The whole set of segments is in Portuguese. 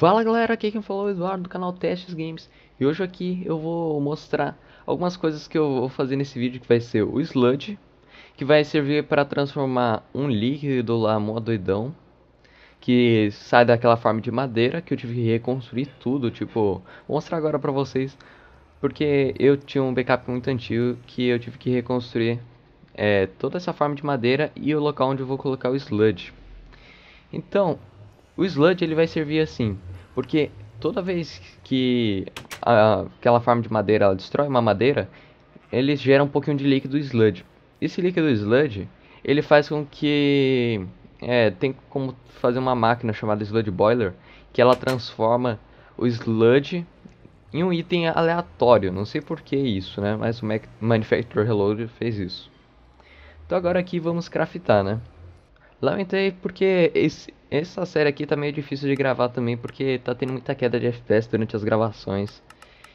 Fala galera, aqui quem falou é o Eduardo do canal Testes Games E hoje aqui eu vou mostrar algumas coisas que eu vou fazer nesse vídeo Que vai ser o Sludge Que vai servir para transformar um líquido lá mó doidão Que sai daquela forma de madeira que eu tive que reconstruir tudo Tipo, vou mostrar agora pra vocês Porque eu tinha um backup muito antigo que eu tive que reconstruir é, Toda essa forma de madeira e o local onde eu vou colocar o Sludge então, o sludge ele vai servir assim, porque toda vez que a, aquela forma de madeira ela destrói uma madeira, ele gera um pouquinho de líquido sludge. Esse líquido sludge ele faz com que é, tem como fazer uma máquina chamada sludge boiler que ela transforma o sludge em um item aleatório. Não sei por que isso, né? Mas o Mac Manufacturer Reload fez isso. Então agora aqui vamos craftar, né? Lamentei porque esse, essa série aqui tá meio difícil de gravar também, porque tá tendo muita queda de FPS durante as gravações.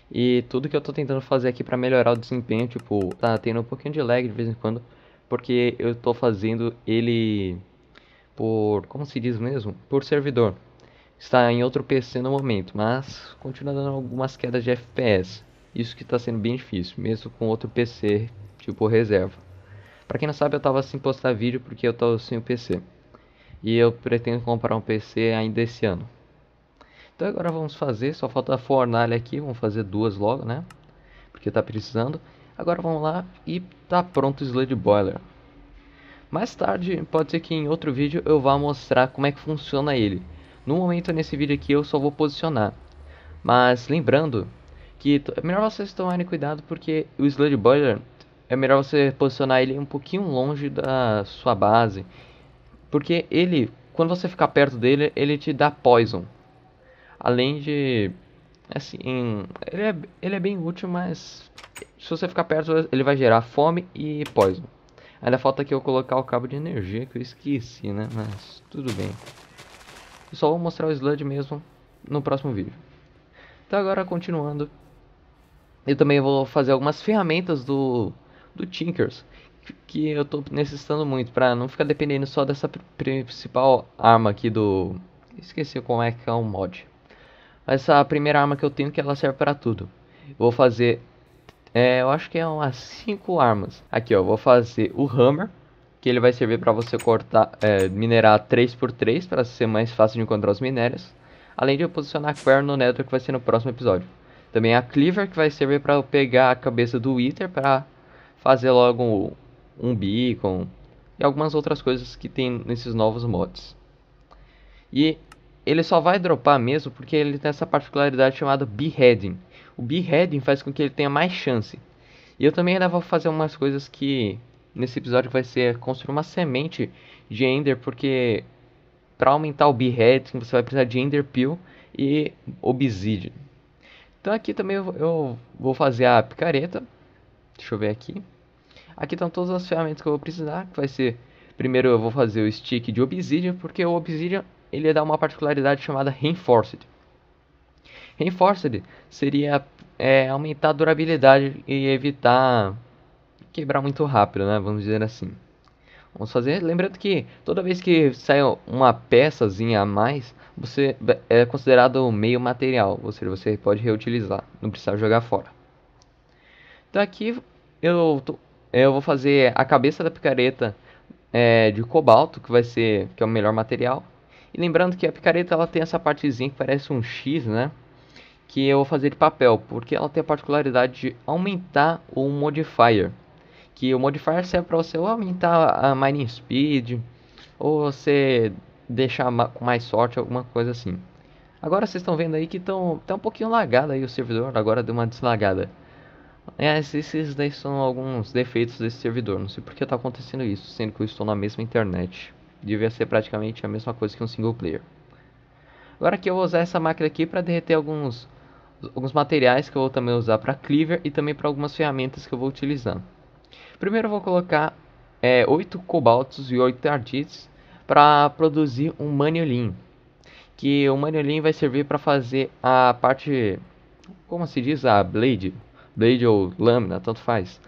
E tudo que eu tô tentando fazer aqui para melhorar o desempenho, tipo, tá tendo um pouquinho de lag de vez em quando, porque eu tô fazendo ele por, como se diz mesmo? Por servidor. Está em outro PC no momento, mas continua dando algumas quedas de FPS. Isso que tá sendo bem difícil, mesmo com outro PC, tipo reserva. Pra quem não sabe, eu tava sem postar vídeo porque eu tô sem o PC. E eu pretendo comprar um PC ainda esse ano. Então agora vamos fazer, só falta a fornalha aqui, vamos fazer duas logo, né? Porque tá precisando. Agora vamos lá e tá pronto o Slade Boiler. Mais tarde, pode ser que em outro vídeo eu vá mostrar como é que funciona ele. No momento nesse vídeo aqui eu só vou posicionar. Mas lembrando que é melhor vocês tomarem cuidado porque o Sludge Boiler é melhor você posicionar ele um pouquinho longe da sua base. Porque ele, quando você ficar perto dele, ele te dá poison. Além de. Assim. Ele é, ele é bem útil, mas. Se você ficar perto, ele vai gerar fome e poison. Ainda falta aqui eu colocar o cabo de energia que eu esqueci, né? Mas tudo bem. Eu só vou mostrar o Sludge mesmo no próximo vídeo. Então agora continuando. Eu também vou fazer algumas ferramentas do, do Tinkers que eu tô necessitando muito para não ficar dependendo só dessa principal arma aqui do esqueci como é que é o mod. Essa primeira arma que eu tenho que ela serve para tudo. Eu vou fazer é, eu acho que é umas 5 armas. Aqui, ó, vou fazer o hammer, que ele vai servir para você cortar, é, minerar 3x3 para ser mais fácil de encontrar os minérios. Além de eu posicionar a Quern no Nether, que vai ser no próximo episódio. Também a Cleaver, que vai servir para eu pegar a cabeça do Wither para fazer logo um beacon e algumas outras coisas que tem nesses novos mods. E ele só vai dropar mesmo porque ele tem essa particularidade chamada beheading. O beheading faz com que ele tenha mais chance. E eu também ainda vou fazer umas coisas que nesse episódio vai ser construir uma semente de Ender, porque para aumentar o beheading você vai precisar de Ender pill e Obsidian. Então aqui também eu vou fazer a picareta. Deixa eu ver aqui. Aqui estão todas as ferramentas que eu vou precisar, que vai ser... Primeiro eu vou fazer o stick de Obsidian, porque o Obsidian ele dá uma particularidade chamada Reinforced. Reinforced seria é, aumentar a durabilidade e evitar quebrar muito rápido, né? Vamos dizer assim. Vamos fazer, lembrando que toda vez que sai uma peçazinha a mais, você é considerado meio material, ou seja, você pode reutilizar, não precisa jogar fora. Então aqui eu é, eu vou fazer a cabeça da picareta é, de cobalto, que vai ser que é o melhor material. E lembrando que a picareta ela tem essa partezinha que parece um X, né? Que eu vou fazer de papel, porque ela tem a particularidade de aumentar o modifier. Que o modifier serve para você aumentar a mining speed, ou você deixar com mais sorte, alguma coisa assim. Agora vocês estão vendo aí que estão tá um pouquinho lagado aí o servidor, agora deu uma deslagada. É, esses daí são alguns defeitos desse servidor. Não sei por que está acontecendo isso, sendo que eu estou na mesma internet. Devia ser praticamente a mesma coisa que um single player. Agora que eu vou usar essa máquina aqui para derreter alguns, alguns materiais que eu vou também usar para cleaver e também para algumas ferramentas que eu vou utilizando. Primeiro eu vou colocar é, 8 cobaltos e 8 ardites para produzir um maniolim. Que o maniolim vai servir para fazer a parte, como se diz, a blade blade ou lâmina, tanto faz,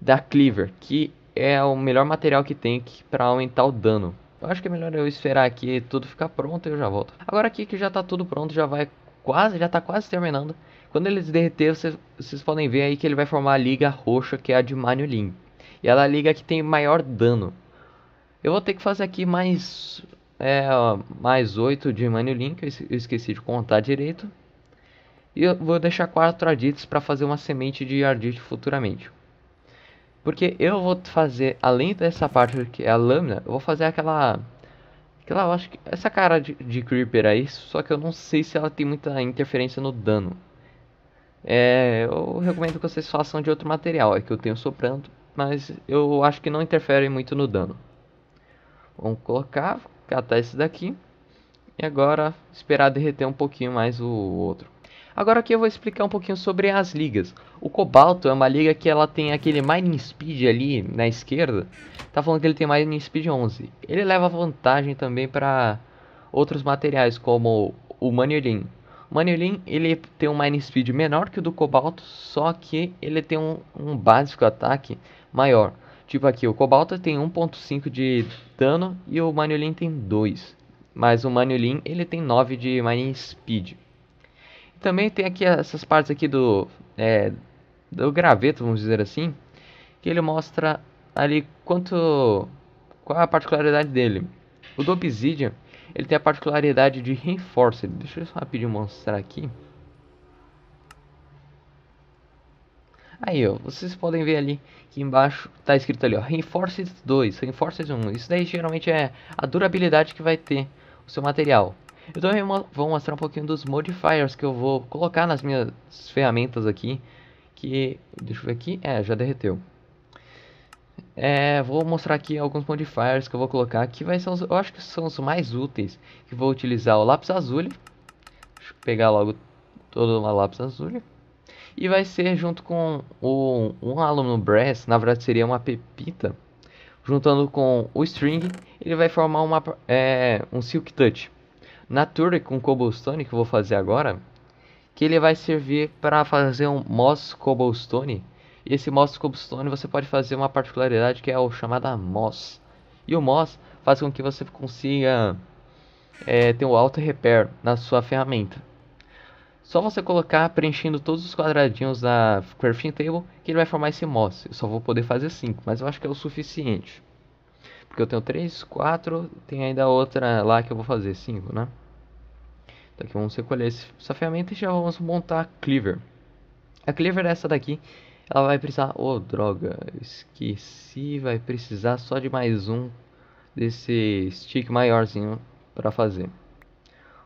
da Cleaver, que é o melhor material que tem para aumentar o dano. Eu acho que é melhor eu esperar aqui tudo ficar pronto e eu já volto. Agora aqui que já tá tudo pronto, já vai quase, já tá quase terminando. Quando ele derreter, vocês, vocês podem ver aí que ele vai formar a liga roxa, que é a de Manulin. E ela é a liga que tem maior dano. Eu vou ter que fazer aqui mais é, mais 8 de Manulin, que eu esqueci de contar direito. E eu vou deixar quatro ardites para fazer uma semente de ardite futuramente. Porque eu vou fazer, além dessa parte que é a lâmina, eu vou fazer aquela. Aquela, eu acho que. Essa cara de, de Creeper aí, só que eu não sei se ela tem muita interferência no dano. É, eu recomendo que vocês façam de outro material, é que eu tenho soprando, mas eu acho que não interfere muito no dano. Vamos colocar, catar esse daqui. E agora esperar derreter um pouquinho mais o outro. Agora aqui eu vou explicar um pouquinho sobre as ligas. O Cobalto é uma liga que ela tem aquele Mining Speed ali na esquerda. Tá falando que ele tem Mining Speed 11. Ele leva vantagem também para outros materiais como o Manilin. O Manilin ele tem um Mining Speed menor que o do Cobalto, só que ele tem um, um básico ataque maior. Tipo aqui, o Cobalto tem 1.5 de dano e o Manilin tem 2. Mas o Manilin ele tem 9 de Mining Speed. Também tem aqui essas partes aqui do, é, do graveto, vamos dizer assim, que ele mostra ali quanto qual é a particularidade dele. O do Obsidian, ele tem a particularidade de Reinforced. Deixa eu só rapidinho mostrar aqui. Aí, ó, vocês podem ver ali que embaixo tá escrito ali, ó, Reinforced 2, Reinforced 1. Isso daí geralmente é a durabilidade que vai ter o seu material. Eu também vou mostrar um pouquinho dos modifiers que eu vou colocar nas minhas ferramentas aqui. Que, deixa eu ver aqui, é, já derreteu. É, vou mostrar aqui alguns modifiers que eu vou colocar, que vai ser os, eu acho que são os mais úteis. Que vou utilizar o lápis azul, deixa eu pegar logo todo o lápis azul. E vai ser junto com o, um aluno brass, na verdade seria uma pepita, juntando com o string, ele vai formar uma, é, um silk touch na tour com cobblestone que eu vou fazer agora, que ele vai servir para fazer um moss cobblestone. E esse moss cobblestone você pode fazer uma particularidade que é o chamada moss. E o moss faz com que você consiga é, ter um auto repair na sua ferramenta. Só você colocar preenchendo todos os quadradinhos da crafting table que ele vai formar esse moss. Eu só vou poder fazer 5, mas eu acho que é o suficiente. Porque eu tenho 3, 4, tem ainda outra lá que eu vou fazer, 5, né? Então tá, aqui vamos recolher essa ferramenta e já vamos montar a Cleaver. A Cleaver é essa daqui. Ela vai precisar... Oh, droga. Esqueci. Vai precisar só de mais um desse stick maiorzinho para fazer.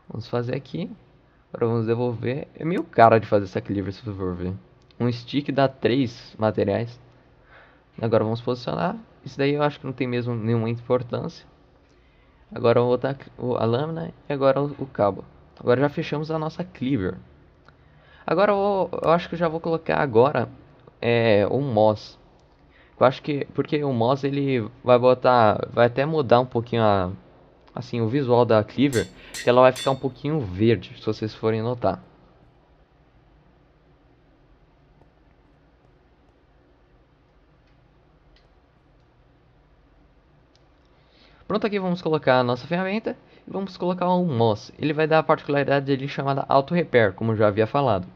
Vamos fazer aqui. Agora vamos devolver. É meio caro de fazer essa Cleaver, se for ver. Um stick dá três materiais. Agora vamos posicionar. Isso daí eu acho que não tem mesmo nenhuma importância. Agora eu vou botar a lâmina e agora o cabo. Agora já fechamos a nossa Cleaver. Agora eu, eu acho que eu já vou colocar agora é, um Moss. Eu acho que porque o Moss ele vai botar, vai até mudar um pouquinho a assim o visual da Cleaver, que ela vai ficar um pouquinho verde, se vocês forem notar. Pronto, aqui vamos colocar a nossa ferramenta e vamos colocar um MOS. Ele vai dar a particularidade dele chamada Auto Repair, como já havia falado.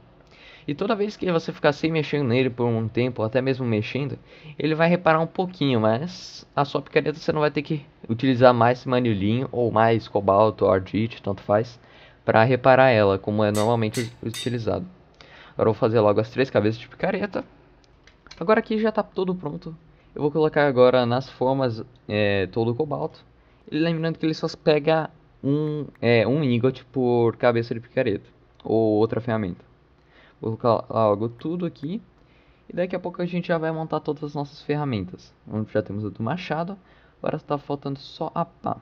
E toda vez que você ficar sem mexendo nele por um tempo, ou até mesmo mexendo, ele vai reparar um pouquinho, mas a sua picareta você não vai ter que utilizar mais manilhinho ou mais cobalto ou ardite, tanto faz, para reparar ela, como é normalmente utilizado. Agora vou fazer logo as três cabeças de picareta. Agora aqui já está tudo pronto eu vou colocar agora nas formas é, todo o cobalto. lembrando que ele só pega um, é, um ingot por cabeça de picareta ou outra ferramenta. Vou colocar logo tudo aqui. E daqui a pouco a gente já vai montar todas as nossas ferramentas. Hum, já temos o do machado. Agora está faltando só a pá.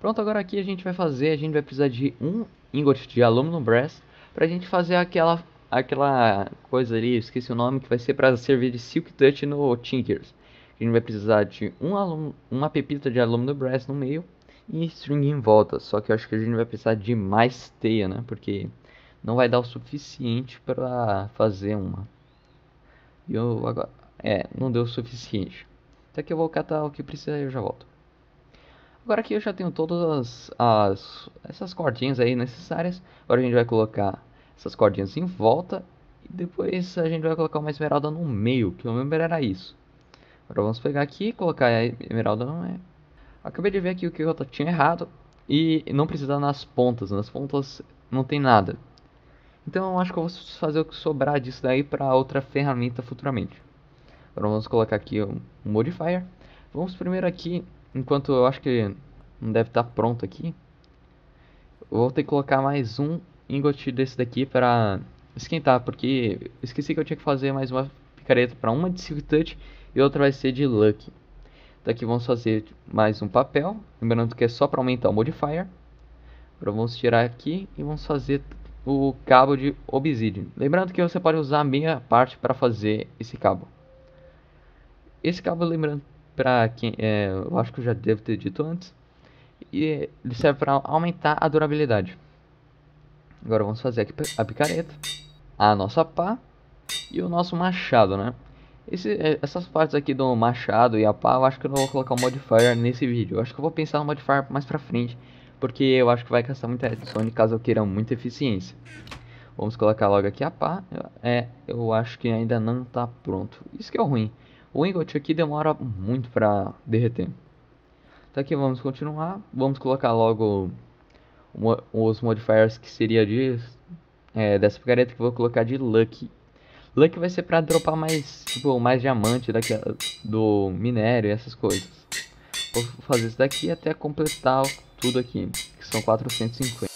Pronto, agora aqui a gente vai fazer, a gente vai precisar de um ingot de aluminum brass para a gente fazer aquela aquela coisa ali, esqueci o nome, que vai ser para servir de Silk Touch no Tinkers. A gente vai precisar de um aluno, uma pepita de aluno Brass no meio e string em volta. Só que eu acho que a gente vai precisar de mais teia, né? Porque não vai dar o suficiente para fazer uma. E eu agora. É, não deu o suficiente. Até que eu vou catar o que precisa e eu já volto. Agora aqui eu já tenho todas as, as essas cordinhas aí necessárias. Agora a gente vai colocar essas cordinhas em volta. E depois a gente vai colocar uma esmeralda no meio, que eu lembro era isso. Agora vamos pegar aqui e colocar a esmeralda não é. Acabei de ver aqui o que eu tinha errado. E não precisa nas pontas, nas pontas não tem nada. Então eu acho que eu vou fazer o que sobrar disso daí para outra ferramenta futuramente. Agora vamos colocar aqui um modifier. Vamos primeiro aqui, enquanto eu acho que não deve estar tá pronto aqui. vou ter que colocar mais um ingot desse daqui pra esquentar, porque esqueci que eu tinha que fazer mais uma picareta para uma de Silk e outra vai ser de Luck. Daqui vamos fazer mais um papel, lembrando que é só para aumentar o modifier. Agora vamos tirar aqui e vamos fazer o cabo de obsidian. Lembrando que você pode usar a meia parte para fazer esse cabo. Esse cabo, lembrando para quem, é, eu acho que eu já devo ter dito antes, e ele serve para aumentar a durabilidade. Agora vamos fazer aqui a picareta, a nossa pá e o nosso machado, né? Esse, é, essas partes aqui do machado e a pá, eu acho que eu não vou colocar o modifier nesse vídeo. Eu acho que eu vou pensar no modifier mais pra frente, porque eu acho que vai gastar muita redstone caso eu queira muita eficiência. Vamos colocar logo aqui a pá. É, eu acho que ainda não tá pronto. Isso que é o ruim. O ingot aqui demora muito pra derreter. Então aqui vamos continuar. Vamos colocar logo os modifiers que seria de, é, dessa picareta que eu vou colocar de Lucky. Lucky vai ser pra dropar mais, tipo, mais diamante daquela, do minério e essas coisas. Vou fazer isso daqui até completar tudo aqui, que são 450.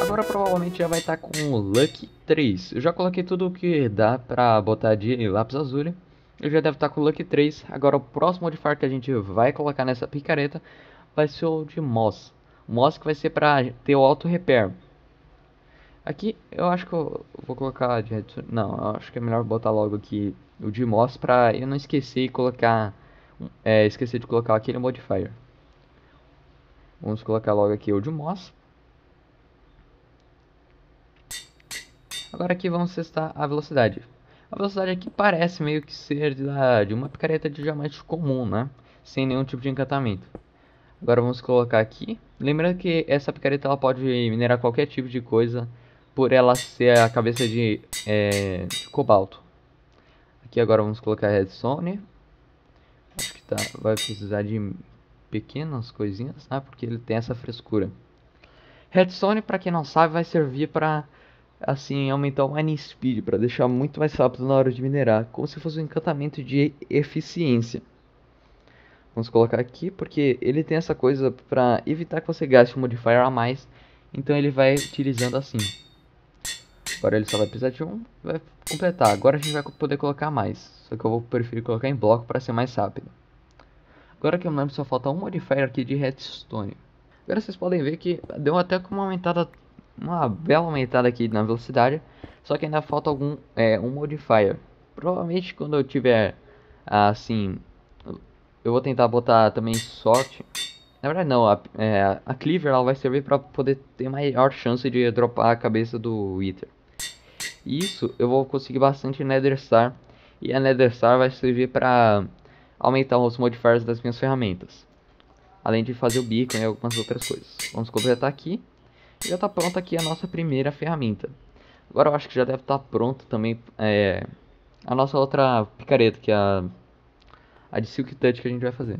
Agora provavelmente já vai estar tá com o Lucky 3. Eu já coloquei tudo o que dá pra botar de lápis azul eu já deve estar com o Lucky 3. Agora o próximo modifier que a gente vai colocar nessa picareta vai ser o de Moss. Moss que vai ser para ter o auto repair. Aqui eu acho que eu vou colocar de Não, acho que é melhor botar logo aqui o de Moss para eu não esquecer e colocar. É, esquecer de colocar aquele modifier. Vamos colocar logo aqui o de Moss. Agora aqui vamos testar a velocidade. A velocidade aqui parece meio que ser de uma picareta de diamante comum, né? Sem nenhum tipo de encantamento. Agora vamos colocar aqui. Lembrando que essa picareta ela pode minerar qualquer tipo de coisa por ela ser a cabeça de, é, de cobalto. Aqui agora vamos colocar redstone. Acho que tá, vai precisar de pequenas coisinhas, né? Porque ele tem essa frescura. Redstone, para quem não sabe, vai servir para assim aumentar o mining speed para deixar muito mais rápido na hora de minerar, como se fosse um encantamento de eficiência. Vamos colocar aqui porque ele tem essa coisa para evitar que você gaste um modifier a mais, então ele vai utilizando assim. Agora ele só vai precisar de um, vai completar. Agora a gente vai poder colocar mais, só que eu vou preferir colocar em bloco para ser mais rápido. Agora que eu me lembro, só falta um modifier aqui de redstone. Agora vocês podem ver que deu até uma aumentada uma bela aumentada aqui na velocidade, só que ainda falta algum é, um modifier. Provavelmente quando eu tiver ah, assim, eu vou tentar botar também sorte. Na verdade não, a, é, a Cleaver ela vai servir para poder ter maior chance de dropar a cabeça do Wither. Isso eu vou conseguir bastante Nether Star e a Nether Star vai servir para aumentar os modifiers das minhas ferramentas. Além de fazer o beacon e algumas outras coisas. Vamos completar aqui. Já está pronta aqui a nossa primeira ferramenta. Agora eu acho que já deve estar tá pronto também é, a nossa outra picareta, que é a, a de Silk Touch que a gente vai fazer.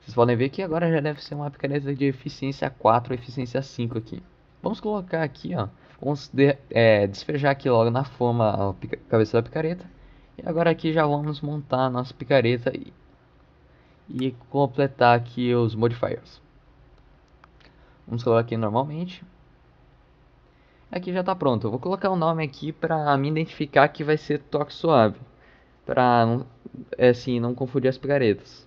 Vocês podem ver que agora já deve ser uma picareta de eficiência 4 eficiência 5 aqui. Vamos colocar aqui, ó. Vamos de, é, despejar aqui logo na forma a pica, cabeça da picareta. E agora aqui já vamos montar a nossa picareta e, e completar aqui os modifiers. Vamos colocar aqui normalmente. Aqui já está pronto. Eu vou colocar o um nome aqui para me identificar que vai ser toque suave. Para, é assim, não confundir as picaretas.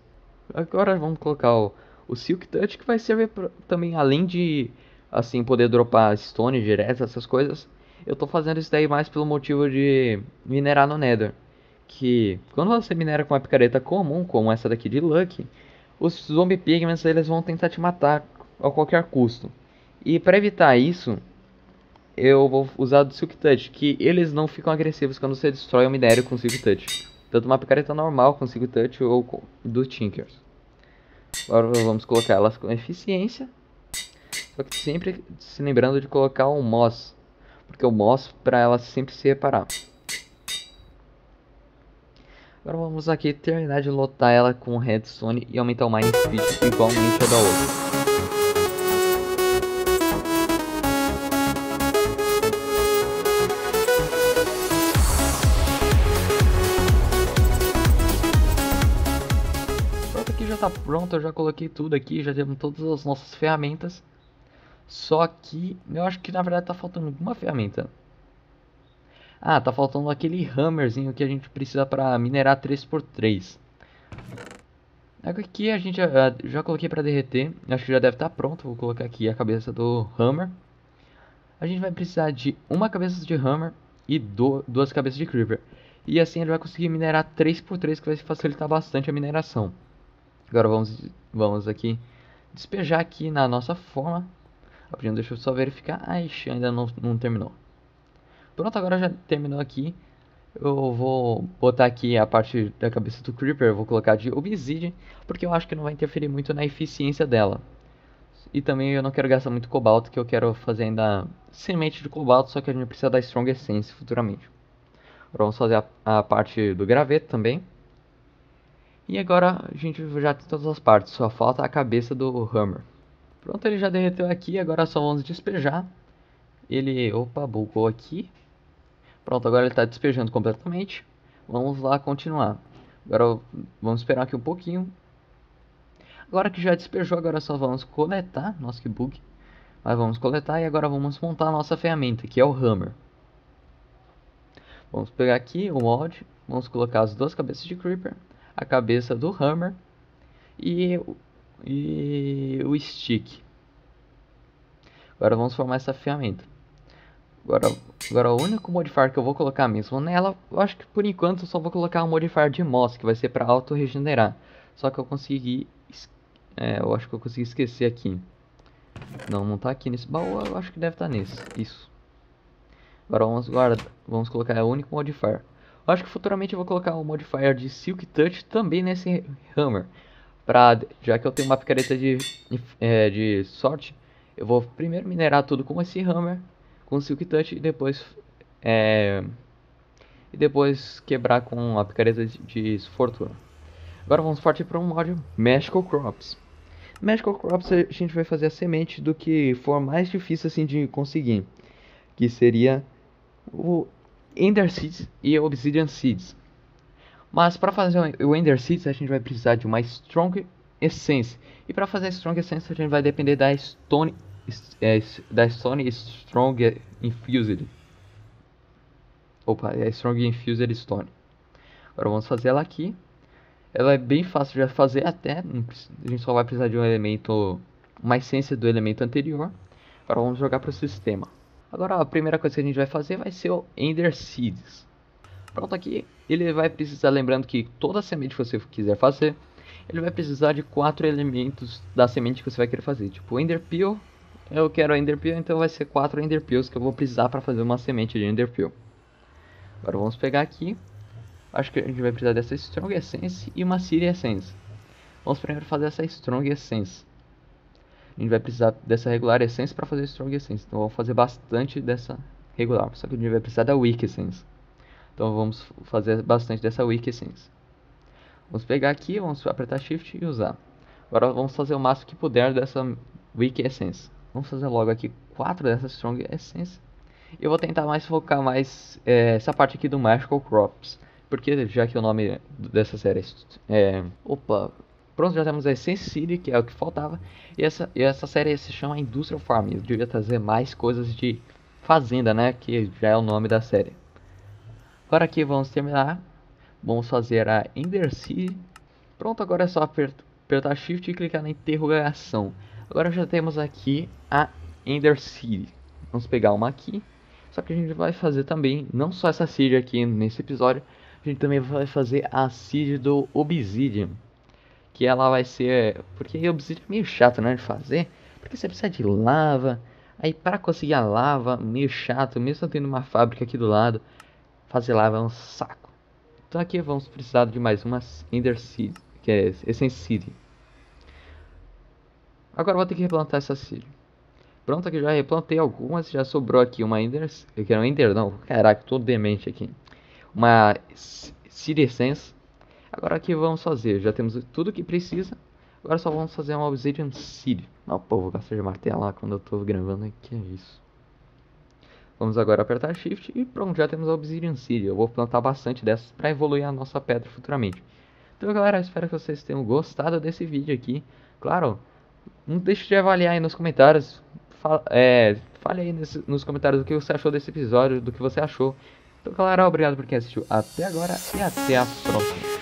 Agora vamos colocar o, o Silk Touch, que vai servir pra, também, além de, assim, poder dropar stone direto, essas coisas. Eu estou fazendo isso daí mais pelo motivo de minerar no Nether. Que quando você minera com uma picareta comum, como essa daqui de Lucky, os zombie pigments eles vão tentar te matar a qualquer custo. E para evitar isso, eu vou usar do Silk Touch, que eles não ficam agressivos quando você destrói um minério com Silk Touch. Tanto uma picareta normal com Silk Touch ou com, do Tinkers. Agora vamos colocar elas com eficiência. Só que sempre se lembrando de colocar um Moss. Porque o Moss para elas sempre se reparar. Agora vamos aqui terminar de lotar ela com redstone e aumentar o Mind speed igualmente a da outra. pronto, eu já coloquei tudo aqui, já temos todas as nossas ferramentas. Só que eu acho que na verdade tá faltando alguma ferramenta. Ah, tá faltando aquele hammerzinho que a gente precisa para minerar 3x3. É aqui a gente já, ah, já coloquei para derreter, acho que já deve estar tá pronto, vou colocar aqui a cabeça do hammer. A gente vai precisar de uma cabeça de hammer e do, duas cabeças de creeper. E assim ele vai conseguir minerar 3x3 que vai facilitar bastante a mineração. Agora vamos, vamos aqui despejar aqui na nossa forma. Rapidinho, deixa eu só verificar. Ai, ah, ainda não, não terminou. Pronto, agora já terminou aqui. Eu vou botar aqui a parte da cabeça do Creeper, vou colocar de Obsidian, porque eu acho que não vai interferir muito na eficiência dela. E também eu não quero gastar muito cobalto, que eu quero fazer ainda semente de cobalto, só que a gente precisa da Strong Essence futuramente. Agora vamos fazer a, a parte do graveto também. E agora a gente já tem todas as partes, só falta a cabeça do Hammer. Pronto, ele já derreteu aqui, agora é só vamos despejar. Ele, opa, bugou aqui. Pronto, agora ele está despejando completamente. Vamos lá continuar. Agora vamos esperar aqui um pouquinho. Agora que já despejou, agora só vamos coletar. Nossa, que bug. Mas vamos coletar e agora vamos montar a nossa ferramenta, que é o Hammer. Vamos pegar aqui o mod, vamos colocar as duas cabeças de Creeper a cabeça do hammer e, e o stick. Agora vamos formar essa ferramenta. Agora, agora o único modifier que eu vou colocar mesmo nela, eu acho que por enquanto eu só vou colocar um modifier de moss, que vai ser para auto-regenerar. Só que eu consegui, é, eu acho que eu consegui esquecer aqui. Não, não tá aqui nesse baú, eu acho que deve estar tá nesse, isso. Agora vamos guardar vamos colocar o único modifier. Eu acho que futuramente eu vou colocar um modifier de Silk Touch também nesse Hammer. Pra, já que eu tenho uma picareta de, de, é, de sorte, eu vou primeiro minerar tudo com esse Hammer, com Silk Touch e depois... É, e depois quebrar com a picareta de, de fortuna. Agora vamos partir para um mod Magical Crops. Magical Crops a gente vai fazer a semente do que for mais difícil assim de conseguir, que seria o Ender Seeds e Obsidian Seeds. Mas para fazer o Ender Seeds a gente vai precisar de uma Strong Essence. E para fazer a Strong Essence a gente vai depender da Stone é, da Stone Strong Infused. Opa, é Strong Infused Stone. Agora vamos fazer ela aqui. Ela é bem fácil de fazer até, a gente só vai precisar de um elemento, uma essência do elemento anterior. Agora vamos jogar para o sistema. Agora a primeira coisa que a gente vai fazer vai ser o Ender Seeds. Pronto aqui, ele vai precisar, lembrando que toda semente que você quiser fazer, ele vai precisar de quatro elementos da semente que você vai querer fazer. Tipo, Ender Peel, eu quero Ender Peel, então vai ser quatro Ender Peels que eu vou precisar para fazer uma semente de Ender Peel. Agora vamos pegar aqui, acho que a gente vai precisar dessa Strong Essence e uma Siri Essence. Vamos primeiro fazer essa Strong Essence a gente vai precisar dessa regular essence para fazer strong essence. Então vamos fazer bastante dessa regular, só que a gente vai precisar da weak essence. Então vamos fazer bastante dessa weak essence. Vamos pegar aqui, vamos apertar shift e usar. Agora vamos fazer o máximo que puder dessa weak essence. Vamos fazer logo aqui 4 dessa strong essence. Eu vou tentar mais focar mais é, essa parte aqui do Magical Crops. Porque já que o nome dessa série é... é Opa, Pronto, já temos a Essence City, que é o que faltava. E essa, e essa série se chama Industrial Farm. Eu devia trazer mais coisas de fazenda, né? Que já é o nome da série. Agora aqui vamos terminar. Vamos fazer a Ender City. Pronto, agora é só apertar, apertar Shift e clicar na interrogação. Agora já temos aqui a Ender City. Vamos pegar uma aqui. Só que a gente vai fazer também, não só essa seed aqui nesse episódio, a gente também vai fazer a seed do Obsidian que ela vai ser. Porque obsidian é meio chato né, de fazer. Porque você precisa de lava. Aí para conseguir a lava, meio chato, mesmo tendo uma fábrica aqui do lado, fazer lava é um saco. Então aqui vamos precisar de mais uma Ender City, que é Essence City. Agora vou ter que replantar essa City. Pronto, aqui já replantei algumas, já sobrou aqui uma Ender, eu quero Ender não, caraca, tô demente aqui. Uma City Essence Agora o que vamos fazer? Já temos tudo que precisa. Agora só vamos fazer uma Obsidian Seed. Não, pô, vou gastar de martelo lá quando eu tô gravando aqui, é isso. Vamos agora apertar Shift e pronto, já temos a Obsidian Seed. Eu vou plantar bastante dessas para evoluir a nossa pedra futuramente. Então galera, espero que vocês tenham gostado desse vídeo aqui. Claro, não deixe de avaliar aí nos comentários. Fala, é, fale aí nesse, nos comentários o que você achou desse episódio, do que você achou. Então galera, obrigado por quem assistiu até agora e até a próxima.